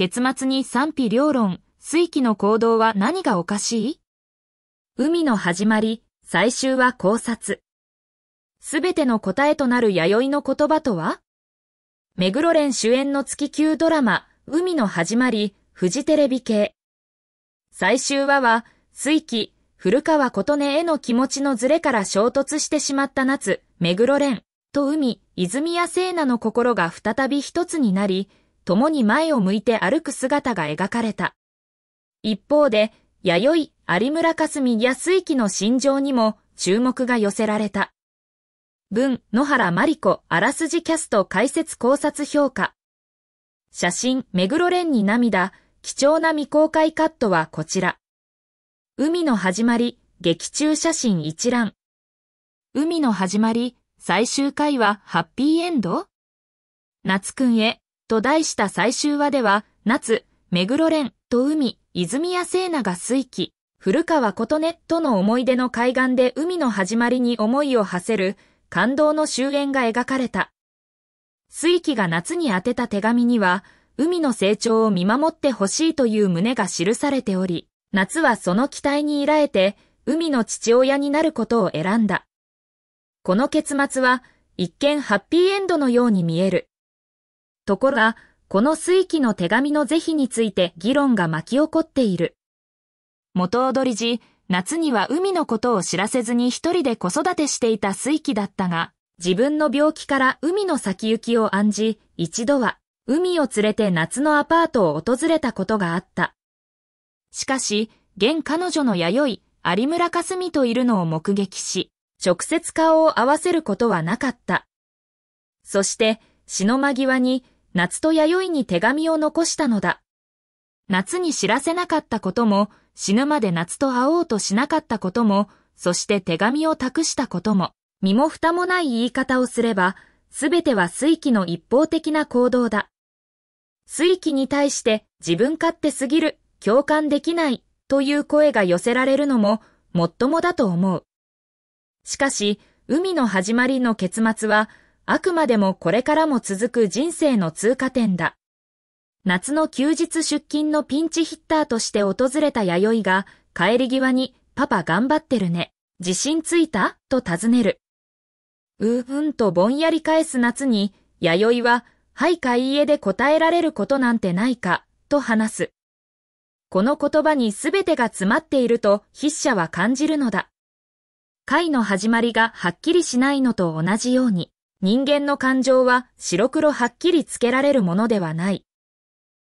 結末に賛否両論、水気の行動は何がおかしい海の始まり、最終は考察。すべての答えとなる弥生の言葉とは目黒蓮主演の月級ドラマ、海の始まり、フジテレビ系。最終話は、水気、古川琴音への気持ちのズレから衝突してしまった夏、目黒蓮と海、泉谷聖奈の心が再び一つになり、共に前を向いて歩く姿が描かれた。一方で、弥生、有村架純安行の心情にも注目が寄せられた。文、野原真理子、あらすじキャスト解説考察評価。写真、目黒蓮に涙、貴重な未公開カットはこちら。海の始まり、劇中写真一覧。海の始まり、最終回はハッピーエンド夏くんへと題した最終話では、夏、目黒蓮と海、泉谷聖奈が水気、古川琴音との思い出の海岸で海の始まりに思いを馳せる、感動の終焉が描かれた。水気が夏に宛てた手紙には、海の成長を見守ってほしいという旨が記されており、夏はその期待にらえて、海の父親になることを選んだ。この結末は、一見ハッピーエンドのように見える。ところが、この水記の手紙の是非について議論が巻き起こっている。元踊り時、夏には海のことを知らせずに一人で子育てしていた水気だったが、自分の病気から海の先行きを案じ、一度は海を連れて夏のアパートを訪れたことがあった。しかし、現彼女の弥生、有村かすみといるのを目撃し、直接顔を合わせることはなかった。そして、死の間際に夏と弥生に手紙を残したのだ。夏に知らせなかったことも、死ぬまで夏と会おうとしなかったことも、そして手紙を託したことも、身も蓋もない言い方をすれば、すべては水気の一方的な行動だ。水気に対して自分勝手すぎる、共感できないという声が寄せられるのも、もっともだと思う。しかし、海の始まりの結末は、あくまでもこれからも続く人生の通過点だ。夏の休日出勤のピンチヒッターとして訪れた弥生が、帰り際に、パパ頑張ってるね。自信ついたと尋ねる。うーんとぼんやり返す夏に、弥生は、はいかいいえで答えられることなんてないか、と話す。この言葉に全てが詰まっていると筆者は感じるのだ。会の始まりがはっきりしないのと同じように。人間の感情は白黒はっきりつけられるものではない。